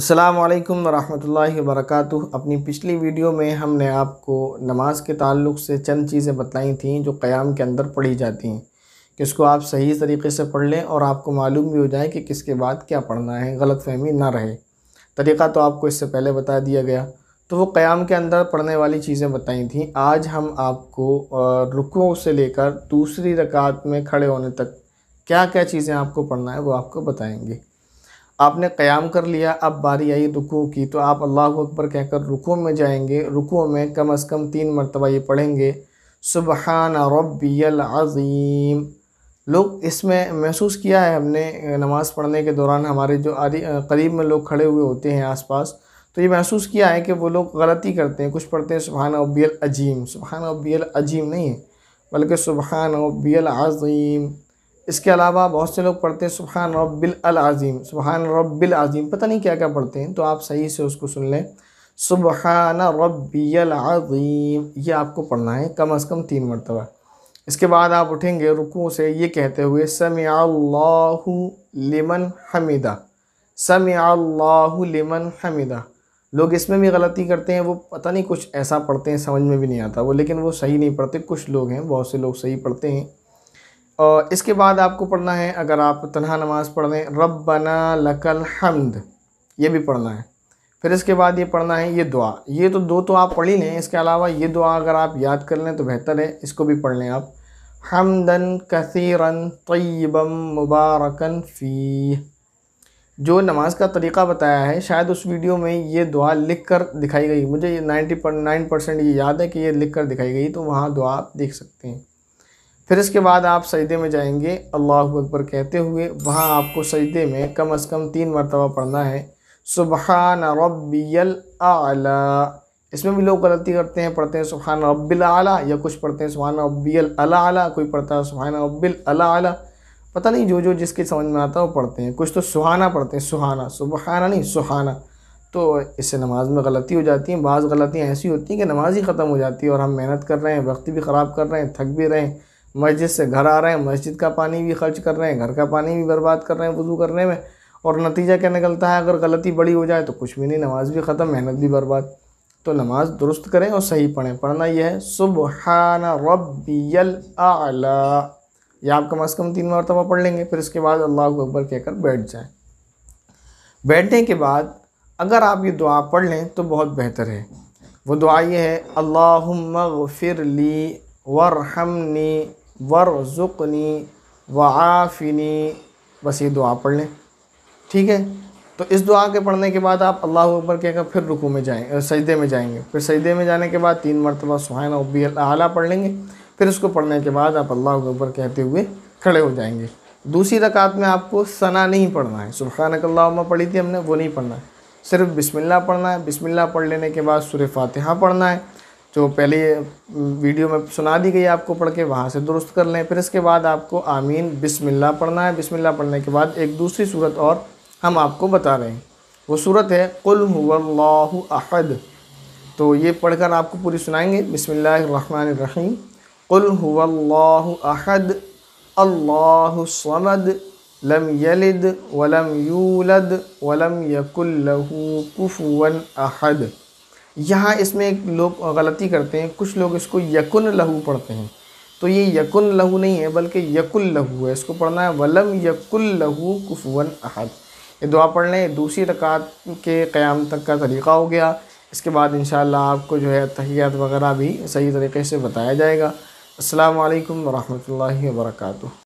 السلام علیکم ورحمۃ اللہ وبرکاتہ اپنی پچھلی ویڈیو میں ہم نے آپ کو نماز کے تعلق سے چند چیزیں بتلائی تھیں جو قیام کے اندر پڑھی جاتی ہیں کہ اس کو آپ صحیح طریقے سے پڑھ لیں اور آپ کو معلوم بھی ہو جائے کہ کس کے بعد کیا پڑھنا ہے غلط فہمی نہ رہے طریقہ تو آپ کو اس سے پہلے بتا دیا گیا تو وہ قیام کے اندر پڑھنے والی چیزیں بتائی تھیں آج ہم آپ کو رخوع سے لے کر دوسری رکعت میں کھڑے ہونے تک کیا کیا چیزیں آپ کو پڑھنا ہے وہ آپ کو بتائیں گے آپ نے قیام کر لیا اب باری آئی رکوع کی تو آپ اللہ اکبر کہہ کر رکوع میں جائیں گے رکوع میں کم از کم تین مرتبہ یہ پڑھیں گے سبحان ربی العظیم لوگ اس میں محسوس کیا ہے ہم نے نماز پڑھنے کے دوران ہمارے جو قریب میں لوگ کھڑے ہوئے ہوتے ہیں آس پاس تو یہ محسوس کیا ہے کہ وہ لوگ غلطی کرتے ہیں کچھ پڑھتے ہیں سبحان ربی العظیم سبحان ربی العظیم نہیں ہے بلکہ سبحان ربی العظیم اس کے علاوہ بہت سے لوگ پڑھتے ہیں سبحان رب العظیم سبحان رب العظیم پتہ نہیں کیا کیا پڑھتے ہیں تو آپ صحیح سے اس کو سن لیں سبحان ربی العظیم یہ آپ کو پڑھنا ہے کم از کم تین مرتبہ اس کے بعد آپ اٹھیں گے رکوع سے یہ کہتے ہوئے سمع اللہ لمن حمیدہ سمع اللہ لمن حمیدہ لوگ اس میں بھی غلطی کرتے ہیں وہ پتہ نہیں کچھ ایسا پڑھتے ہیں سمجھ میں بھی نہیں آتا وہ لیکن وہ صحیح نہیں پڑھتے کچھ لوگ ہیں بہت سے لوگ صحیح پڑھتے ہیں اور اس کے بعد آپ کو پڑھنا ہے اگر آپ تنہا نماز پڑھ لیں ربنا لک الحمد یہ بھی پڑھنا ہے پھر اس کے بعد یہ پڑھنا ہے یہ دعا یہ تو دو تو آپ پڑھ ہی لیں اس کے علاوہ یہ دعا اگر آپ یاد کر لیں تو بہتر ہے اس کو بھی پڑھ لیں آپ حمدن کثیرن طیبم مبارکن فی جو نماز کا طریقہ بتایا ہے شاید اس ویڈیو میں یہ دعا لکھ کر دکھائی گئی مجھے نائنٹی پر نائن پرسنٹ یہ یاد ہے کہ یہ لکھ کر دکھائی گئی تو وہاں دعا آپ دیکھ سکتے ہیں پھر اس کے بعد آپ سجدے میں جائیں گے اللہ اکبر کہتے ہوئے وہاں آپ کو سجدے میں کم از کم تین مرتبہ پڑھنا ہے سبحان ربی اعلیٰ اس میں بھی لوگ غلطی کرتے ہیں پڑھتے ہیں سبحان رب اعلیٰ یا کچھ پڑھتے ہیں سبحان ربی الایٰ کوئی پڑھتا ہے سبحان رب العلیٰ پتہ نہیں جو جو جس کے سمجھ میں آتا ہے وہ پڑھتے ہیں کچھ تو سہانا پڑھتے ہیں سہانا سبحانہ نہیں سہانا تو اس سے نماز میں غلطی ہو جاتی ہیں بعض غلطیاں ایسی ہوتی ہیں کہ نماز ہی ختم ہو جاتی ہے اور ہم محنت کر رہے ہیں وقت بھی خراب کر رہے ہیں تھک بھی رہے ہیں مسجد سے گھر آ رہے ہیں مسجد کا پانی بھی خرچ کر رہے ہیں گھر کا پانی بھی برباد کر رہے ہیں وضو کرنے میں اور نتیجہ کیا نکلتا ہے اگر غلطی بڑی ہو جائے تو کچھ بھی نہیں نماز بھی ختم محنت بھی برباد تو نماز درست کریں اور صحیح پڑھیں پڑھنا یہ ہے سبحان ربی الاعلا یہ آپ کم از کم تین مرتبہ پڑھ لیں گے پھر اس کے بعد اللہ کو کہہ کر بیٹھ جائیں بیٹھنے کے بعد اگر آپ یہ دعا پڑھ لیں تو بہت بہتر ہے وہ دعا یہ ہے اللہم مغفر لی ورحمنی ور وعافنی بس یہ دعا پڑھ لیں ٹھیک ہے تو اس دعا کے پڑھنے کے بعد آپ اللہ اکبر کہہ کر پھر رکو میں جائیں سجدے میں جائیں گے پھر سجدے میں جانے کے بعد تین مرتبہ سبحان ابی اعلیٰ پڑھ لیں گے پھر اس کو پڑھنے کے بعد آپ اللہ اکبر کہتے ہوئے کھڑے ہو جائیں گے دوسری رکعت میں آپ کو ثنا نہیں پڑھنا ہے سبحانک اللہ عمر پڑھی تھی ہم نے وہ نہیں پڑھنا ہے صرف بسم اللہ پڑھنا ہے بسم اللہ پڑھ لینے کے بعد سورہ فاتحہ پڑھنا ہے جو پہلے ویڈیو میں سنا دی گئی آپ کو پڑھ کے وہاں سے درست کر لیں پھر اس کے بعد آپ کو آمین بسم اللہ پڑھنا ہے بسم اللہ پڑھنے کے بعد ایک دوسری صورت اور ہم آپ کو بتا رہے ہیں وہ صورت ہے قل احد تو یہ پڑھ کر آپ کو پوری سنائیں گے بسم اللہ الرحمن الرحیم احد اللہ اللہد لم یلد ولم یولد ولم یکل الہُقف کفوا احد یہاں اس میں لوگ غلطی کرتے ہیں کچھ لوگ اس کو یکن لہو پڑھتے ہیں تو یہ یکن لہو نہیں ہے بلکہ یکل لہو ہے اس کو پڑھنا ہے ولم یکل لہو کفون احد یہ دعا پڑھ لیں دوسری رکعت کے قیام تک کا طریقہ ہو گیا اس کے بعد انشاءاللہ آپ کو جو ہے تحیات وغیرہ بھی صحیح طریقے سے بتایا جائے گا السلام علیکم ورحمۃ اللہ وبرکاتہ